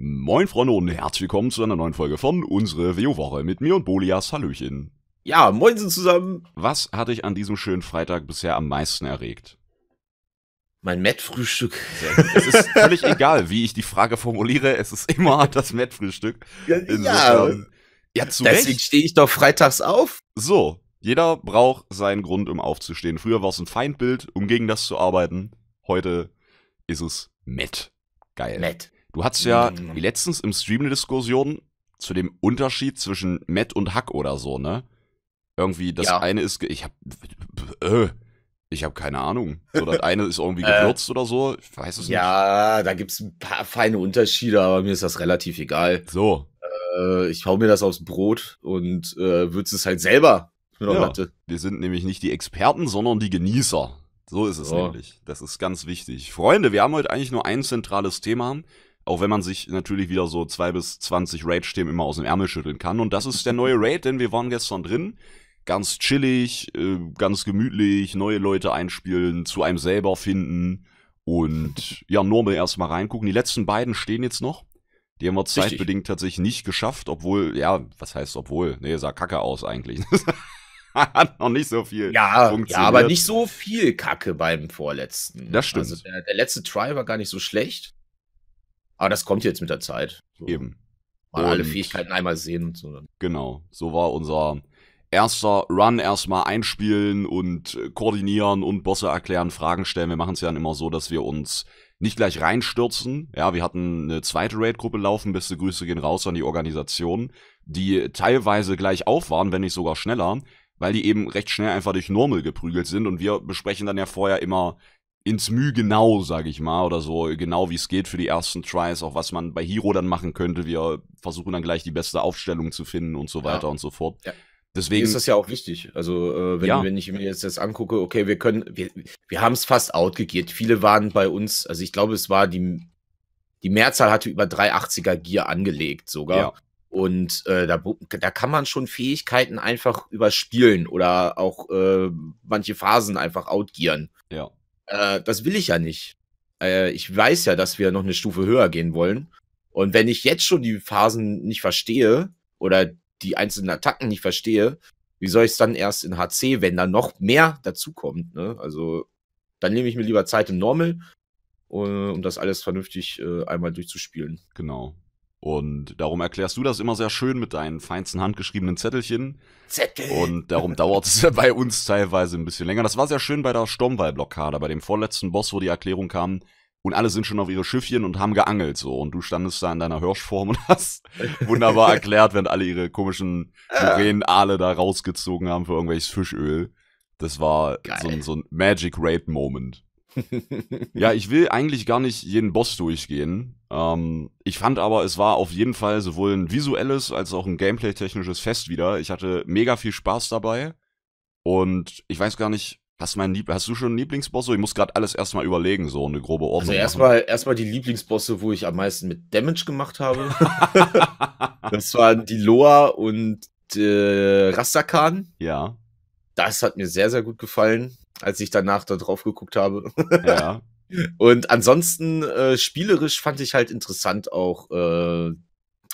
Moin Freunde und herzlich willkommen zu einer neuen Folge von Unsere WoW-Woche mit mir und Bolias. Hallöchen. Ja, moin zusammen. Was hat dich an diesem schönen Freitag bisher am meisten erregt? Mein Mettfrühstück. Es ist völlig egal, wie ich die Frage formuliere. Es ist immer das Mettfrühstück. Ja, ja, zu deswegen stehe ich doch freitags auf. So, jeder braucht seinen Grund, um aufzustehen. Früher war es ein Feindbild, um gegen das zu arbeiten. Heute ist es Mett. Geil. Mett. Du hattest ja mhm. letztens im Stream eine Diskussion zu dem Unterschied zwischen Matt und Hack oder so, ne? Irgendwie, das ja. eine ist, ich hab, äh, ich hab keine Ahnung. So, das eine ist irgendwie äh. gewürzt äh, oder so. Ich weiß es ja, nicht. Ja, da gibt's ein paar feine Unterschiede, aber mir ist das relativ egal. So. Äh, ich hau mir das aufs Brot und äh, würze es halt selber. Ja, wir sind nämlich nicht die Experten, sondern die Genießer. So ist es oh. nämlich. Das ist ganz wichtig. Freunde, wir haben heute eigentlich nur ein zentrales Thema. Auch wenn man sich natürlich wieder so zwei bis zwanzig Raid-Themen immer aus dem Ärmel schütteln kann. Und das ist der neue Raid, denn wir waren gestern drin. Ganz chillig, äh, ganz gemütlich, neue Leute einspielen, zu einem selber finden. Und ja, normal erstmal reingucken. Die letzten beiden stehen jetzt noch. Die haben wir zeitbedingt Richtig. tatsächlich nicht geschafft, obwohl, ja, was heißt obwohl? Nee, sah kacke aus eigentlich. Hat noch nicht so viel. Ja, ja, aber nicht so viel Kacke beim vorletzten. Das stimmt. Also der, der letzte Try war gar nicht so schlecht. Aber das kommt jetzt mit der Zeit. So. Eben. Mal und alle Fähigkeiten einmal sehen und so. Genau, so war unser erster Run erstmal einspielen und äh, koordinieren und Bosse erklären, Fragen stellen. Wir machen es ja dann immer so, dass wir uns nicht gleich reinstürzen. Ja, wir hatten eine zweite Raid-Gruppe laufen. Beste Grüße gehen raus an die Organisation, die teilweise gleich auf waren, wenn nicht sogar schneller, weil die eben recht schnell einfach durch Normal geprügelt sind. Und wir besprechen dann ja vorher immer ins Mühe genau, sage ich mal, oder so genau wie es geht für die ersten Tries, auch was man bei Hero dann machen könnte. Wir versuchen dann gleich die beste Aufstellung zu finden und so weiter ja. und so fort. Ja. Deswegen ist das ja auch wichtig. Also, äh, wenn, ja. wenn, ich mir jetzt das angucke, okay, wir können, wir, wir haben es fast outgegiert. Viele waren bei uns, also ich glaube, es war die, die Mehrzahl hatte über 380er Gear angelegt sogar. Ja. Und äh, da, da kann man schon Fähigkeiten einfach überspielen oder auch äh, manche Phasen einfach outgieren. Ja. Äh, das will ich ja nicht. Äh, ich weiß ja, dass wir noch eine Stufe höher gehen wollen. Und wenn ich jetzt schon die Phasen nicht verstehe oder die einzelnen Attacken nicht verstehe, wie soll ich es dann erst in HC, wenn da noch mehr dazukommt? Ne? Also dann nehme ich mir lieber Zeit im Normal, äh, um das alles vernünftig äh, einmal durchzuspielen. Genau. Und darum erklärst du das immer sehr schön mit deinen feinsten handgeschriebenen Zettelchen. Zettel. Und darum dauert es ja bei uns teilweise ein bisschen länger. Das war sehr schön bei der Sturmwallblockade, bei dem vorletzten Boss, wo die Erklärung kam, und alle sind schon auf ihre Schiffchen und haben geangelt so. Und du standest da in deiner Hirschform und hast wunderbar erklärt, während alle ihre komischen Murenale da rausgezogen haben für irgendwelches Fischöl. Das war so so ein Magic Raid Moment ja, ich will eigentlich gar nicht jeden Boss durchgehen. Ähm, ich fand aber, es war auf jeden Fall sowohl ein visuelles als auch ein gameplay-technisches Fest wieder. Ich hatte mega viel Spaß dabei. Und ich weiß gar nicht, hast, mein Lieb hast du schon einen Lieblingsboss? ich muss gerade alles erstmal überlegen, so eine grobe Ordnung. Also erstmal erstmal die Lieblingsbosse, wo ich am meisten mit Damage gemacht habe. das waren die Loa und äh, Rastakan. Ja. Das hat mir sehr, sehr gut gefallen als ich danach da drauf geguckt habe. Ja. Und ansonsten äh, spielerisch fand ich halt interessant auch, äh,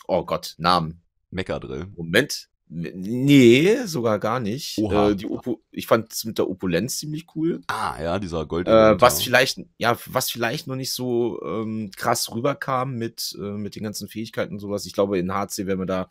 oh Gott, Namen. Mechadrill. Moment. Nee, sogar gar nicht. Äh, die Opu ich fand es mit der Opulenz ziemlich cool. Ah, ja, dieser Gold. Äh, was vielleicht, ja, was vielleicht noch nicht so ähm, krass rüberkam mit, äh, mit den ganzen Fähigkeiten und sowas. Ich glaube, in HC werden wir da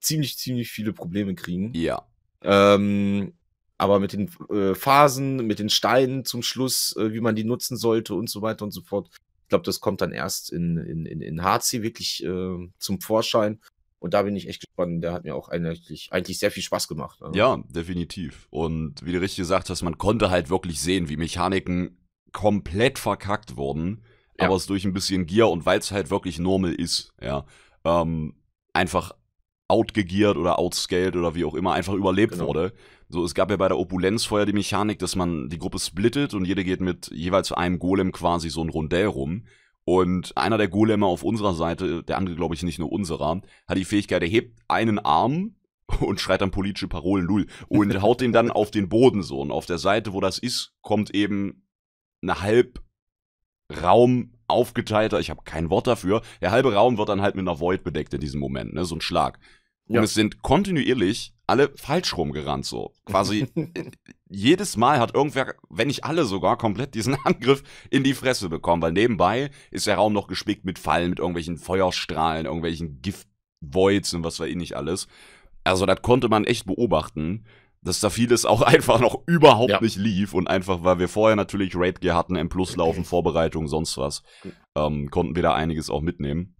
ziemlich, ziemlich viele Probleme kriegen. Ja. Ähm, aber mit den äh, Phasen, mit den Steinen zum Schluss, äh, wie man die nutzen sollte und so weiter und so fort. Ich glaube, das kommt dann erst in, in, in, in HC wirklich äh, zum Vorschein. Und da bin ich echt gespannt. Der hat mir auch eigentlich, eigentlich sehr viel Spaß gemacht. Also. Ja, definitiv. Und wie du richtig gesagt hast, man konnte halt wirklich sehen, wie Mechaniken komplett verkackt wurden, ja. aber es durch ein bisschen Gier und weil es halt wirklich normal ist, ja, ähm, einfach outgegiert oder outscaled oder wie auch immer einfach überlebt genau. wurde. So, es gab ja bei der Opulenz vorher die Mechanik, dass man die Gruppe splittet und jeder geht mit jeweils einem Golem quasi so ein Rundell rum. Und einer der Goleme auf unserer Seite, der andere glaube ich nicht nur unserer, hat die Fähigkeit, er hebt einen Arm und schreit dann politische Parolen null und haut den dann auf den Boden so. Und auf der Seite, wo das ist, kommt eben eine halb Raum aufgeteilter, ich habe kein Wort dafür, der halbe Raum wird dann halt mit einer Void bedeckt in diesem Moment, ne, so ein Schlag. Und ja. es sind kontinuierlich alle falsch rumgerannt, so. Quasi jedes Mal hat irgendwer, wenn nicht alle sogar, komplett diesen Angriff in die Fresse bekommen, weil nebenbei ist der Raum noch gespickt mit Fallen, mit irgendwelchen Feuerstrahlen, irgendwelchen Giftvoids und was weiß ich nicht alles. Also, das konnte man echt beobachten dass da vieles auch einfach noch überhaupt ja. nicht lief und einfach, weil wir vorher natürlich Raid Gear hatten, M Plus laufen, Vorbereitung, sonst was, ähm, konnten wir da einiges auch mitnehmen.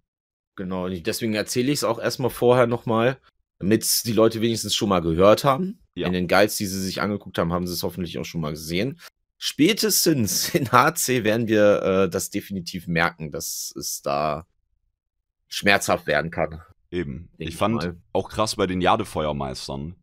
Genau, deswegen erzähle ich es auch erstmal vorher nochmal, damit die Leute wenigstens schon mal gehört haben. Mhm. Ja. In den Guides, die sie sich angeguckt haben, haben sie es hoffentlich auch schon mal gesehen. Spätestens in HC werden wir äh, das definitiv merken, dass es da schmerzhaft werden kann. Eben. Denk ich fand mal. auch krass bei den Jadefeuermeistern,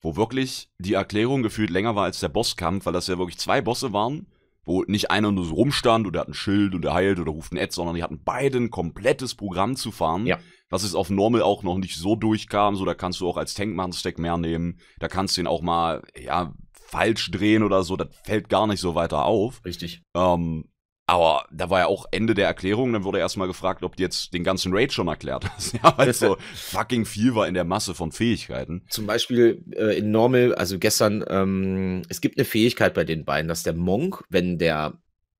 wo wirklich die Erklärung gefühlt länger war als der Bosskampf, weil das ja wirklich zwei Bosse waren, wo nicht einer nur so rumstand und oder hat ein Schild und er heilt oder ruft ein Ed, sondern die hatten beide ein komplettes Programm zu fahren. Ja was es auf Normal auch noch nicht so durchkam. So, da kannst du auch als Tank mal einen Stack mehr nehmen. Da kannst du ihn auch mal, ja, falsch drehen oder so. Das fällt gar nicht so weiter auf. Richtig. Ähm, aber da war ja auch Ende der Erklärung, dann wurde erstmal gefragt, ob du jetzt den ganzen Raid schon erklärt hast. ja, weil so fucking viel war in der Masse von Fähigkeiten. Zum Beispiel äh, in Normal, also gestern, ähm, es gibt eine Fähigkeit bei den beiden, dass der Monk, wenn der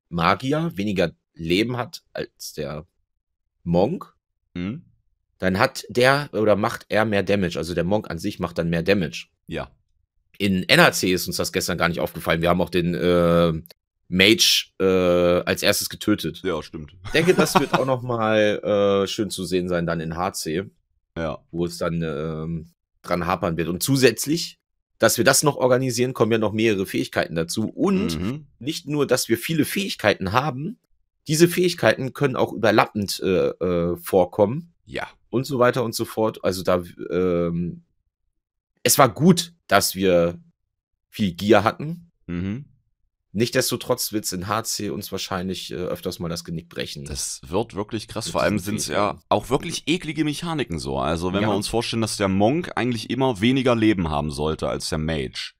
Magier weniger Leben hat als der Monk, hm? dann hat der oder macht er mehr Damage. Also der Monk an sich macht dann mehr Damage. Ja. In NHC ist uns das gestern gar nicht aufgefallen. Wir haben auch den äh, Mage äh, als erstes getötet. Ja, stimmt. Ich denke, das wird auch nochmal äh, schön zu sehen sein dann in HC. Ja. Wo es dann ähm, dran hapern wird. Und zusätzlich, dass wir das noch organisieren, kommen ja noch mehrere Fähigkeiten dazu. Und mhm. nicht nur, dass wir viele Fähigkeiten haben, diese Fähigkeiten können auch überlappend äh, äh vorkommen. Ja und so weiter und so fort. Also da, ähm, es war gut, dass wir viel Gier hatten. Mhm. Nichtsdestotrotz wird es in HC uns wahrscheinlich äh, öfters mal das Genick brechen. Das wird wirklich krass. Vor allem sind es ja auch wirklich eklige Mechaniken so. Also wenn ja. wir uns vorstellen, dass der Monk eigentlich immer weniger Leben haben sollte als der Mage.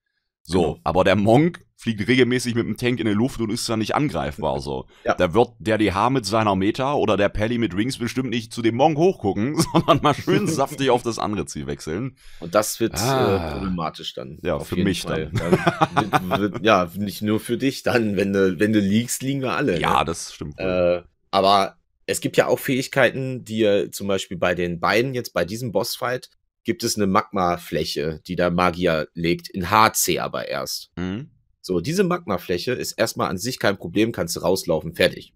So, genau. aber der Monk fliegt regelmäßig mit dem Tank in die Luft und ist dann nicht angreifbar so. Ja. Da wird der DH mit seiner Meta oder der Pally mit Rings bestimmt nicht zu dem Monk hochgucken, sondern mal schön saftig auf das andere Ziel wechseln. Und das wird äh, ah. problematisch dann. Ja, für mich Fall. dann. ja, nicht nur für dich dann. Wenn du, wenn du liegst, liegen wir alle. Ja, ne? das stimmt. Äh, aber es gibt ja auch Fähigkeiten, die äh, zum Beispiel bei den beiden jetzt bei diesem Bossfight gibt es eine Magma-Fläche, die der Magier legt, in HC aber erst. Mhm. So, diese Magmafläche ist erstmal an sich kein Problem, kannst du rauslaufen, fertig.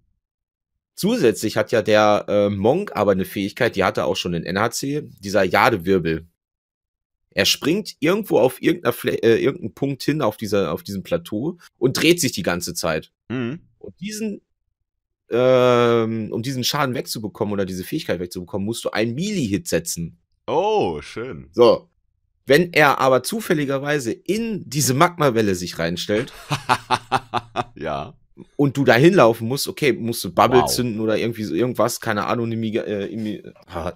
Zusätzlich hat ja der äh, Monk aber eine Fähigkeit, die hat er auch schon in NHC, dieser Jadewirbel. Er springt irgendwo auf irgendeiner Fla äh, irgendeinen Punkt hin auf, dieser, auf diesem Plateau und dreht sich die ganze Zeit. Mhm. Und diesen, ähm, um diesen Schaden wegzubekommen oder diese Fähigkeit wegzubekommen, musst du einen Melee-Hit setzen. Oh, schön. So. Wenn er aber zufälligerweise in diese Magmawelle sich reinstellt, ja. Und du da hinlaufen musst, okay, musst du Bubble wow. zünden oder irgendwie so irgendwas, keine Ahnung, äh,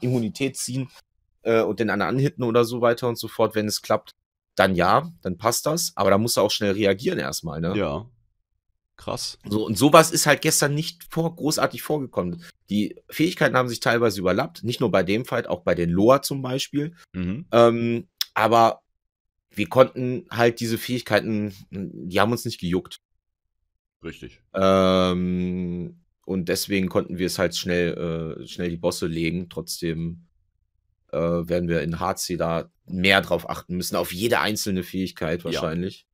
Immunität ziehen äh, und den anderen anhitten oder so weiter und so fort, wenn es klappt, dann ja, dann passt das, aber da musst du auch schnell reagieren erstmal, ne? Ja. Krass. So, und sowas ist halt gestern nicht vor, großartig vorgekommen. Die Fähigkeiten haben sich teilweise überlappt, nicht nur bei dem Fight, auch bei den Loa zum Beispiel. Mhm. Ähm, aber wir konnten halt diese Fähigkeiten, die haben uns nicht gejuckt. Richtig. Ähm, und deswegen konnten wir es halt schnell, äh, schnell die Bosse legen. Trotzdem äh, werden wir in HC da mehr drauf achten müssen, auf jede einzelne Fähigkeit wahrscheinlich. Ja.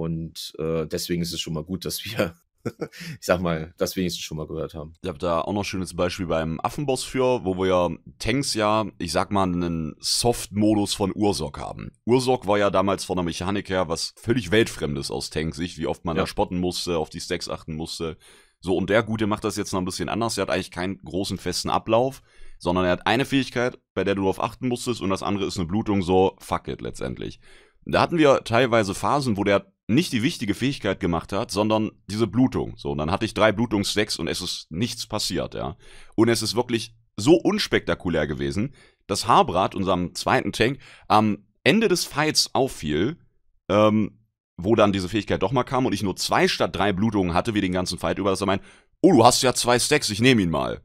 Und äh, deswegen ist es schon mal gut, dass wir ich sag mal, das wenigstens schon mal gehört haben. Ich habe da auch noch ein schönes Beispiel beim Affenboss für, wo wir ja Tanks ja, ich sag mal, einen Soft-Modus von Ursorg haben. Ursorg war ja damals von der Mechanik her was völlig Weltfremdes aus Tanksicht, wie oft man ja. da spotten musste, auf die Stacks achten musste. So, und der Gute macht das jetzt noch ein bisschen anders. Er hat eigentlich keinen großen festen Ablauf, sondern er hat eine Fähigkeit, bei der du darauf achten musstest, und das andere ist eine Blutung, so fuck it letztendlich. Da hatten wir teilweise Phasen, wo der nicht die wichtige Fähigkeit gemacht hat, sondern diese Blutung. So, und dann hatte ich drei Blutungsstacks und es ist nichts passiert, ja. Und es ist wirklich so unspektakulär gewesen, dass Harbrat, unserem zweiten Tank, am Ende des Fights auffiel, ähm, wo dann diese Fähigkeit doch mal kam und ich nur zwei statt drei Blutungen hatte, wie den ganzen Fight über, dass er meint, oh, du hast ja zwei Stacks, ich nehme ihn mal.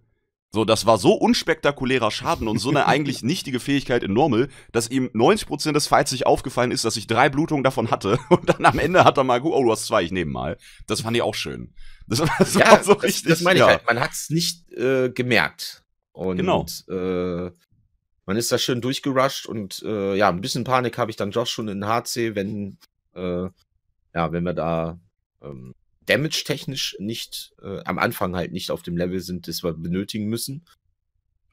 So, das war so unspektakulärer Schaden und so eine eigentlich nichtige Fähigkeit in Normal, dass ihm 90% des Fights nicht aufgefallen ist, dass ich drei Blutungen davon hatte. Und dann am Ende hat er mal, oh, du hast zwei, ich nehme mal. Das fand ich auch schön. Das, das ja, war so das, richtig. Das meine ja. ich halt. Man hat es nicht äh, gemerkt. Und, genau. Äh, man ist da schön durchgerusht und äh, ja, ein bisschen Panik habe ich dann doch schon in HC, wenn, äh, ja, wenn wir da ähm, damage-technisch nicht, äh, am Anfang halt nicht auf dem Level sind, das wir benötigen müssen.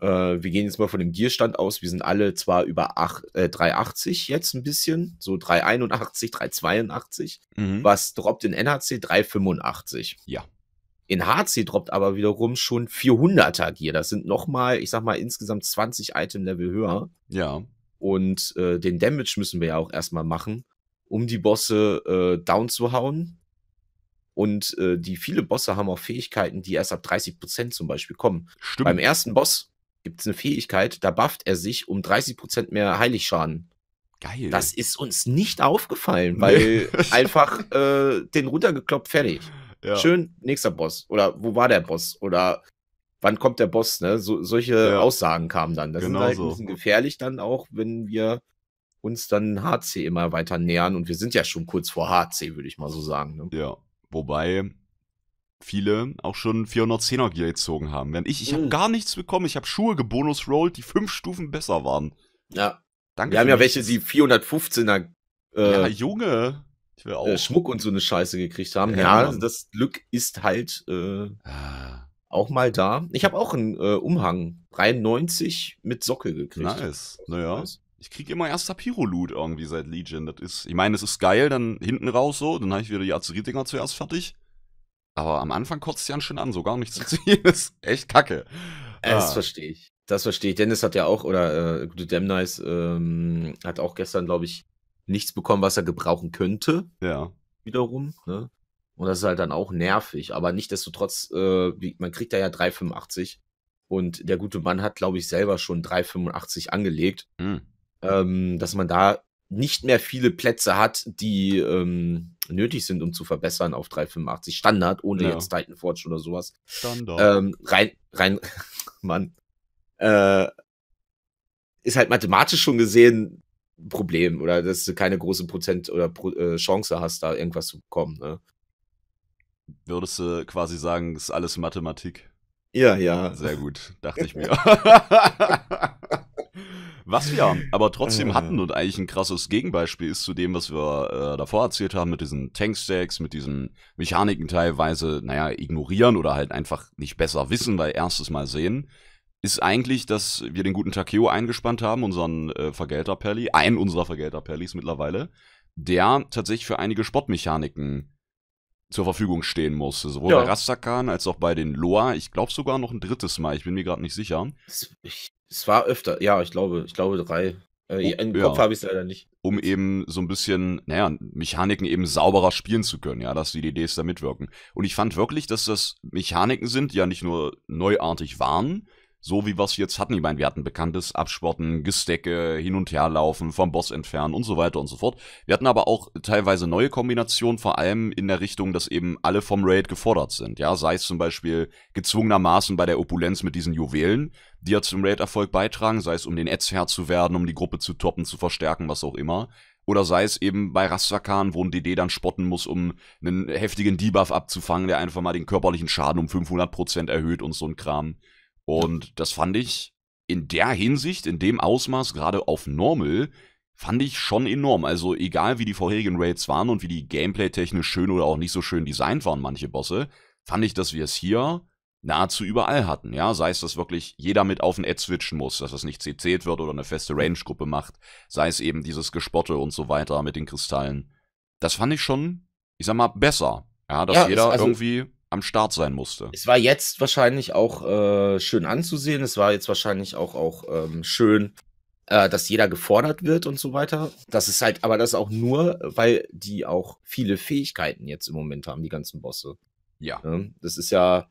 Äh, wir gehen jetzt mal von dem Gearstand aus. Wir sind alle zwar über 8, äh, 380 jetzt ein bisschen, so 381, 382. Mhm. Was droppt in NHC? 385. Ja. In HC droppt aber wiederum schon 400er Gear. Das sind nochmal, ich sag mal, insgesamt 20 Item-Level höher. Ja. Und äh, den Damage müssen wir ja auch erstmal machen, um die Bosse äh, down zu hauen und äh, die viele Bosse haben auch Fähigkeiten, die erst ab 30% Prozent zum Beispiel kommen. Stimmt. Beim ersten Boss gibt es eine Fähigkeit, da bufft er sich um 30% Prozent mehr Heiligschaden. Geil. Das ist uns nicht aufgefallen, weil nee. einfach äh, den runtergekloppt, fertig. Ja. Schön, nächster Boss. Oder wo war der Boss? Oder wann kommt der Boss? Ne? So, solche ja. Aussagen kamen dann. Das genau ist halt so. ein bisschen gefährlich dann auch, wenn wir uns dann HC immer weiter nähern. Und wir sind ja schon kurz vor HC, würde ich mal so sagen. Ne? Ja. Wobei viele auch schon 410er Gear gezogen haben. Während ich, ich habe mhm. gar nichts bekommen. Ich habe Schuhe gebonus rollt, die fünf Stufen besser waren. Ja. Danke Wir haben ja welche, die 415er. Äh, ja, Junge. Ich will äh, auch. Schmuck und so eine Scheiße gekriegt haben. Ja, ja das Glück ist halt äh, ah. auch mal da. Ich habe auch einen äh, Umhang 93 mit Sockel gekriegt. Nice. Naja. Nice. Ich krieg immer erst Sapiro-Loot irgendwie seit Legion. Das ist, ich meine, es ist geil, dann hinten raus so, dann habe ich wieder die Azuri-Dinger zuerst fertig. Aber am Anfang kotzt es ja schön an, so gar nichts zu ziehen. Das ist echt kacke. Äh, das ah. verstehe ich. Das verstehe ich. Dennis hat ja auch, oder äh, Demnice ähm, hat auch gestern, glaube ich, nichts bekommen, was er gebrauchen könnte. Ja. Wiederum. Ne? Und das ist halt dann auch nervig. Aber nichtdestotrotz, äh, wie, man kriegt da ja 3,85. Und der gute Mann hat, glaube ich, selber schon 3,85 angelegt. Mhm ähm, dass man da nicht mehr viele Plätze hat, die ähm, nötig sind, um zu verbessern auf 385 Standard, ohne ja. jetzt Titan Forge oder sowas. Standard. Ähm, rein, rein, Mann. Äh, ist halt mathematisch schon gesehen ein Problem oder dass du keine große Prozent- oder Pro äh, Chance hast, da irgendwas zu bekommen. Ne? Würdest du quasi sagen, ist alles Mathematik? Ja, ja. Sehr gut, dachte ich mir. Was wir äh. aber trotzdem hatten und eigentlich ein krasses Gegenbeispiel ist zu dem, was wir äh, davor erzählt haben mit diesen Tankstacks, mit diesen Mechaniken teilweise, naja, ignorieren oder halt einfach nicht besser wissen, weil erstes Mal sehen, ist eigentlich, dass wir den guten Takeo eingespannt haben, unseren äh, Vergelter Pelli, einen unserer Vergelter Pellis mittlerweile, der tatsächlich für einige Sportmechaniken zur Verfügung stehen muss. Sowohl ja. bei Rastakan als auch bei den Loa. Ich glaube sogar noch ein drittes Mal, ich bin mir gerade nicht sicher. Ich es war öfter, ja, ich glaube, ich glaube drei. Äh, oh, ja. Kopf habe ich es leider nicht. Um eben so ein bisschen, naja, Mechaniken eben sauberer spielen zu können, ja, dass die DDs da mitwirken. Und ich fand wirklich, dass das Mechaniken sind, die ja nicht nur neuartig waren, so wie wir es jetzt hatten. Ich meine, wir hatten Bekanntes, Absporten, Gestecke, hin und her laufen, vom Boss entfernen und so weiter und so fort. Wir hatten aber auch teilweise neue Kombinationen, vor allem in der Richtung, dass eben alle vom Raid gefordert sind. Ja, sei es zum Beispiel gezwungenermaßen bei der Opulenz mit diesen Juwelen, die ja zum Raid-Erfolg beitragen, sei es um den Ads Herr zu werden, um die Gruppe zu toppen, zu verstärken, was auch immer. Oder sei es eben bei Rastakan, wo ein DD dann spotten muss, um einen heftigen Debuff abzufangen, der einfach mal den körperlichen Schaden um 500% erhöht und so ein Kram. Und das fand ich in der Hinsicht, in dem Ausmaß, gerade auf Normal, fand ich schon enorm. Also egal wie die vorherigen Raids waren und wie die gameplay-technisch schön oder auch nicht so schön designt waren, manche Bosse, fand ich, dass wir es hier nahezu überall hatten, ja, sei es, dass wirklich jeder mit auf den Ad switchen muss, dass das nicht CC't wird oder eine feste Range-Gruppe macht, sei es eben dieses Gespotte und so weiter mit den Kristallen. Das fand ich schon, ich sag mal, besser, ja, dass ja, jeder also irgendwie am Start sein musste. Es war jetzt wahrscheinlich auch äh, schön anzusehen. Es war jetzt wahrscheinlich auch, auch ähm, schön, äh, dass jeder gefordert wird und so weiter. Das ist halt, aber das auch nur, weil die auch viele Fähigkeiten jetzt im Moment haben, die ganzen Bosse. Ja. Ne? Das ist ja,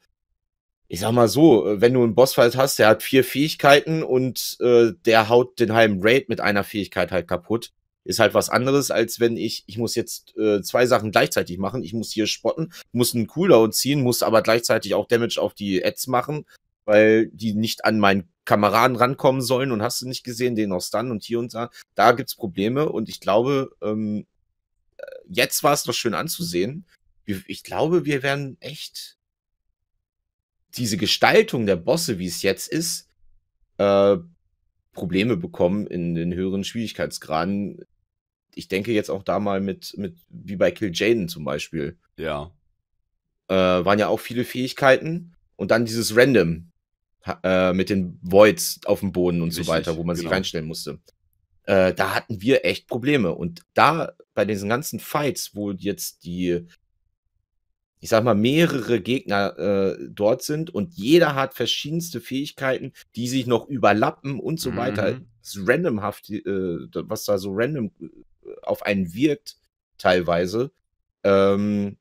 ich sag mal so, wenn du einen Bossfight hast, der hat vier Fähigkeiten und äh, der haut den halben Raid mit einer Fähigkeit halt kaputt. Ist halt was anderes, als wenn ich, ich muss jetzt äh, zwei Sachen gleichzeitig machen. Ich muss hier spotten, muss einen Cooldown ziehen, muss aber gleichzeitig auch Damage auf die Ads machen, weil die nicht an meinen Kameraden rankommen sollen und hast du nicht gesehen, den aus dann und hier und da. Da gibt's Probleme und ich glaube, ähm, äh, jetzt war es doch schön anzusehen. Ich glaube, wir werden echt diese Gestaltung der Bosse, wie es jetzt ist, äh, Probleme bekommen in den höheren Schwierigkeitsgraden, ich denke jetzt auch da mal mit, mit wie bei Kill Jaden zum Beispiel. Ja. Äh, waren ja auch viele Fähigkeiten. Und dann dieses Random äh, mit den Voids auf dem Boden und Richtig, so weiter, wo man genau. sich reinstellen musste. Äh, da hatten wir echt Probleme. Und da bei diesen ganzen Fights, wo jetzt die, ich sag mal, mehrere Gegner äh, dort sind und jeder hat verschiedenste Fähigkeiten, die sich noch überlappen und so mhm. weiter. Das Randomhaft, äh, was da so random auf einen wirkt, teilweise, ähm,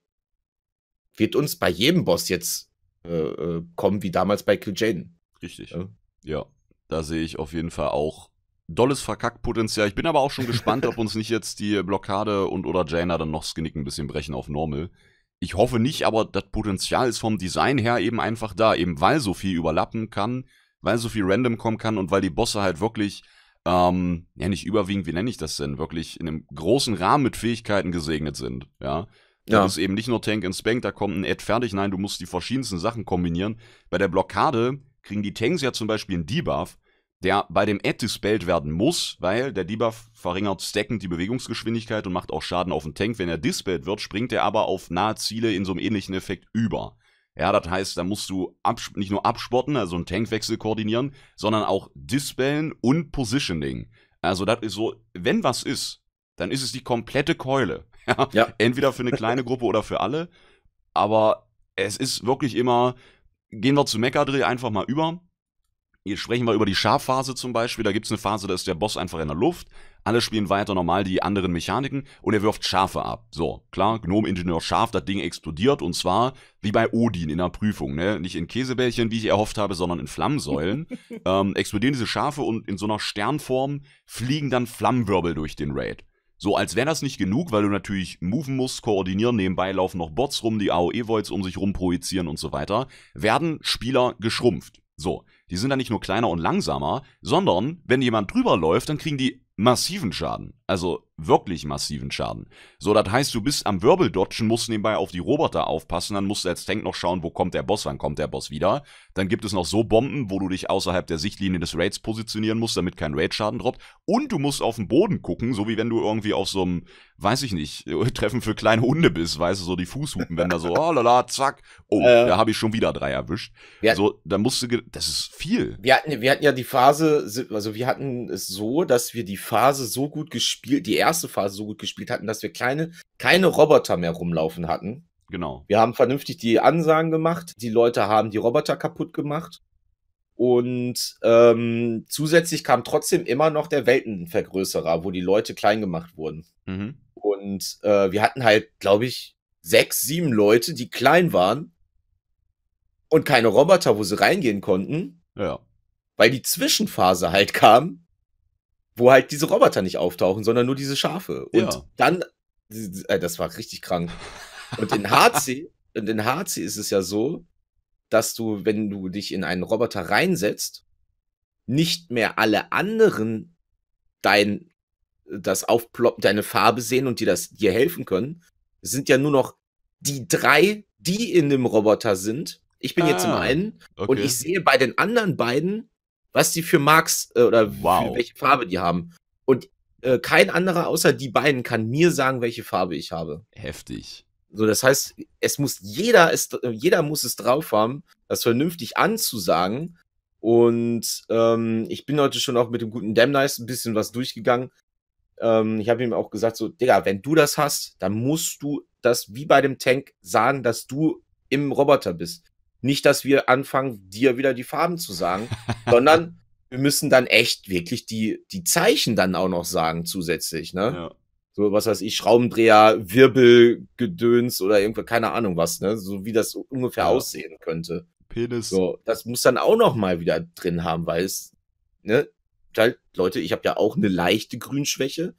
wird uns bei jedem Boss jetzt äh, äh, kommen, wie damals bei Kill Jaden. Richtig. Ja. ja, da sehe ich auf jeden Fall auch dolles Verkackpotenzial. Ich bin aber auch schon gespannt, ob uns nicht jetzt die Blockade und oder Jaina dann noch das Genick ein bisschen brechen auf Normal. Ich hoffe nicht, aber das Potenzial ist vom Design her eben einfach da, eben weil so viel überlappen kann, weil so viel random kommen kann und weil die Bosse halt wirklich ähm, ja nicht überwiegend, wie nenne ich das denn, wirklich in einem großen Rahmen mit Fähigkeiten gesegnet sind, ja. Ja. Das ist eben nicht nur Tank and Spank, da kommt ein Ad fertig, nein, du musst die verschiedensten Sachen kombinieren. Bei der Blockade kriegen die Tanks ja zum Beispiel einen Debuff, der bei dem Ad dispelled werden muss, weil der Debuff verringert stackend die Bewegungsgeschwindigkeit und macht auch Schaden auf den Tank. Wenn er dispelled wird, springt er aber auf nahe Ziele in so einem ähnlichen Effekt über. Ja, das heißt, da musst du nicht nur absporten, also einen Tankwechsel koordinieren, sondern auch Dispellen und Positioning. Also das ist so, wenn was ist, dann ist es die komplette Keule. Ja. ja. Entweder für eine kleine Gruppe oder für alle. Aber es ist wirklich immer, gehen wir zu Meckadrill einfach mal über. Jetzt sprechen wir über die Scharfphase zum Beispiel. Da gibt es eine Phase, da ist der Boss einfach in der Luft. Alle spielen weiter normal die anderen Mechaniken und er wirft Schafe ab. So, klar, Gnome-Ingenieur Schaf, das Ding explodiert und zwar wie bei Odin in der Prüfung. Ne? Nicht in Käsebällchen, wie ich erhofft habe, sondern in Flammsäulen. ähm, explodieren diese Schafe und in so einer Sternform fliegen dann Flammenwirbel durch den Raid. So, als wäre das nicht genug, weil du natürlich moven musst, koordinieren, nebenbei laufen noch Bots rum, die AOE-Voids um sich rum projizieren und so weiter, werden Spieler geschrumpft. So, die sind dann nicht nur kleiner und langsamer, sondern wenn jemand drüber läuft, dann kriegen die massiven Schaden. Also wirklich massiven Schaden. So, das heißt, du bist am Wirbel dodgen, musst nebenbei auf die Roboter aufpassen, dann musst du als Tank noch schauen, wo kommt der Boss, wann kommt der Boss wieder. Dann gibt es noch so Bomben, wo du dich außerhalb der Sichtlinie des Raids positionieren musst, damit kein Raid-Schaden droppt. Und du musst auf den Boden gucken, so wie wenn du irgendwie auf so einem, weiß ich nicht, Treffen für kleine Hunde bist, weißt du, so die Fußhupen, wenn da so, oh lala, zack, oh, äh, da habe ich schon wieder drei erwischt. Ja, so, da musst du, das ist viel. Wir hatten, wir hatten ja die Phase, also wir hatten es so, dass wir die Phase so gut gespielt, die erste Phase so gut gespielt hatten, dass wir kleine, keine Roboter mehr rumlaufen hatten. Genau. Wir haben vernünftig die Ansagen gemacht, die Leute haben die Roboter kaputt gemacht. Und ähm, zusätzlich kam trotzdem immer noch der Weltenvergrößerer, wo die Leute klein gemacht wurden. Mhm. Und äh, wir hatten halt, glaube ich, sechs, sieben Leute, die klein waren und keine Roboter, wo sie reingehen konnten. Ja. Weil die Zwischenphase halt kam, wo halt diese Roboter nicht auftauchen, sondern nur diese Schafe. Und ja. dann, äh, das war richtig krank. Und in HC, und in HC ist es ja so, dass du, wenn du dich in einen Roboter reinsetzt, nicht mehr alle anderen dein das Aufploppen, deine Farbe sehen und die das dir helfen können. Es sind ja nur noch die drei, die in dem Roboter sind. Ich bin ah, jetzt im ah, einen okay. und ich sehe bei den anderen beiden was die für Marks äh, oder wow. welche Farbe die haben. Und äh, kein anderer außer die beiden kann mir sagen, welche Farbe ich habe. Heftig. So, das heißt, es muss jeder, es, jeder muss es drauf haben, das vernünftig anzusagen. Und ähm, ich bin heute schon auch mit dem guten Damnice ein bisschen was durchgegangen. Ähm, ich habe ihm auch gesagt, so, Digga, wenn du das hast, dann musst du das wie bei dem Tank sagen, dass du im Roboter bist. Nicht, dass wir anfangen, dir wieder die Farben zu sagen, sondern wir müssen dann echt wirklich die, die Zeichen dann auch noch sagen zusätzlich, ne? Ja. So, was weiß ich, Schraubendreher, Wirbelgedöns oder irgendwie, keine Ahnung was, ne? So wie das ungefähr ja. aussehen könnte. Penis. So, das muss dann auch noch mal wieder drin haben, weil es, ne? Halt, Leute, ich habe ja auch eine leichte Grünschwäche.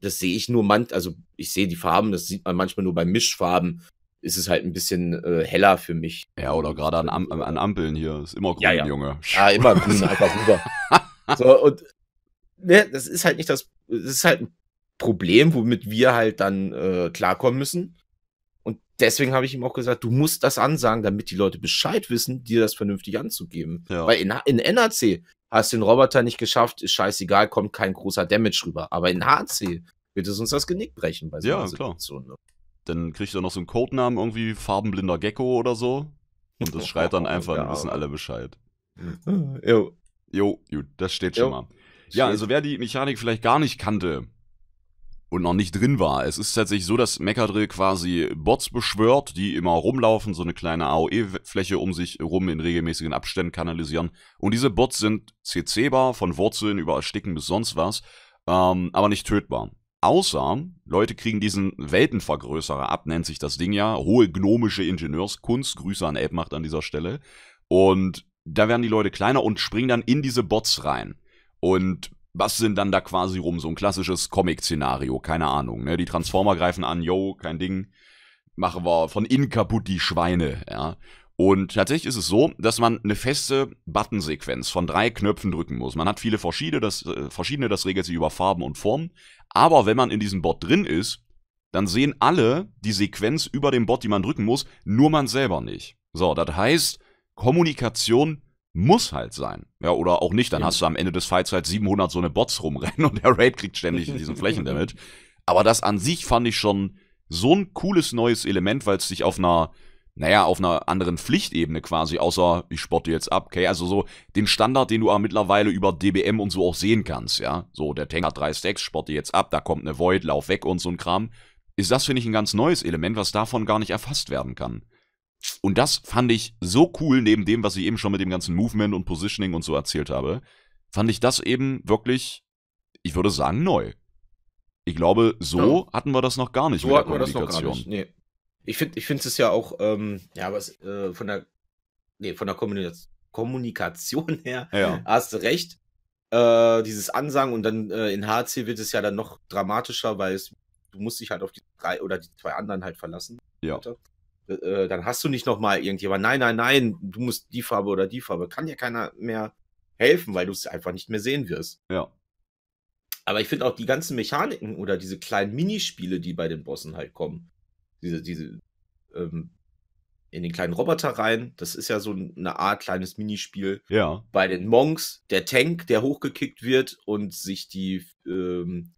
Das sehe ich nur man, also ich sehe die Farben, das sieht man manchmal nur bei Mischfarben ist es halt ein bisschen äh, heller für mich. Ja, oder gerade an, Am also, an Ampeln hier. Ist immer grün, ja, ja. Junge. Ja, ah, immer grün, einfach rüber. So, und ne, das ist halt nicht das, das ist halt ein Problem, womit wir halt dann äh, klarkommen müssen. Und deswegen habe ich ihm auch gesagt, du musst das ansagen, damit die Leute Bescheid wissen, dir das vernünftig anzugeben. Ja. Weil in, in NAC hast du den Roboter nicht geschafft, ist scheißegal, kommt kein großer Damage rüber. Aber in HC wird es uns das Genick brechen bei so ja, Situation. Klar. Ne? dann kriegt er noch so einen Codenamen irgendwie, farbenblinder Gecko oder so. Und das schreit dann einfach, dann wissen alle Bescheid. Jo. Jo, gut, das steht jo. schon mal. Ja, also wer die Mechanik vielleicht gar nicht kannte und noch nicht drin war, es ist tatsächlich so, dass Mechadrill quasi Bots beschwört, die immer rumlaufen, so eine kleine AOE-Fläche um sich rum in regelmäßigen Abständen kanalisieren. Und diese Bots sind CC-bar, von Wurzeln über Ersticken bis sonst was, ähm, aber nicht tötbar. Außer Leute kriegen diesen Weltenvergrößerer ab, nennt sich das Ding ja. Hohe gnomische Ingenieurskunst. Grüße an Elbmacht an dieser Stelle. Und da werden die Leute kleiner und springen dann in diese Bots rein. Und was sind dann da quasi rum? So ein klassisches Comic-Szenario, keine Ahnung. Ne? Die Transformer greifen an, yo, kein Ding. Machen wir von innen kaputt die Schweine, ja. Und tatsächlich ist es so, dass man eine feste Buttonsequenz von drei Knöpfen drücken muss. Man hat viele verschiedene, das, äh, verschiedene, das regelt sich über Farben und Formen. Aber wenn man in diesem Bot drin ist, dann sehen alle die Sequenz über dem Bot, die man drücken muss, nur man selber nicht. So, das heißt, Kommunikation muss halt sein. Ja, oder auch nicht, dann ja. hast du am Ende des Fights halt 700 so eine Bots rumrennen und der Raid kriegt ständig diesen Flächendamage. Aber das an sich fand ich schon so ein cooles neues Element, weil es sich auf einer naja, auf einer anderen Pflichtebene quasi, außer ich spotte jetzt ab, okay? Also so den Standard, den du aber mittlerweile über DBM und so auch sehen kannst, ja? So, der Tank hat drei Stacks, sporte jetzt ab, da kommt eine Void, lauf weg und so ein Kram. Ist das, finde ich, ein ganz neues Element, was davon gar nicht erfasst werden kann. Und das fand ich so cool, neben dem, was ich eben schon mit dem ganzen Movement und Positioning und so erzählt habe, fand ich das eben wirklich, ich würde sagen, neu. Ich glaube, so ja. hatten wir das noch gar nicht so mit der Kommunikation. Nee. Ich finde ich finde es ja auch, ähm, ja, was äh, von der, nee, von der Kommunikation, Kommunikation her ja. hast du recht. Äh, dieses Ansagen und dann äh, in HC wird es ja dann noch dramatischer, weil es, du musst dich halt auf die drei oder die zwei anderen halt verlassen. Ja. Äh, dann hast du nicht nochmal irgendjemand, nein, nein, nein, du musst die Farbe oder die Farbe. Kann dir keiner mehr helfen, weil du es einfach nicht mehr sehen wirst. Ja. Aber ich finde auch die ganzen Mechaniken oder diese kleinen Minispiele, die bei den Bossen halt kommen, diese, diese, ähm, in den kleinen Roboter rein. Das ist ja so eine Art kleines Minispiel. Ja. Bei den Monks, der Tank, der hochgekickt wird und sich die, ähm,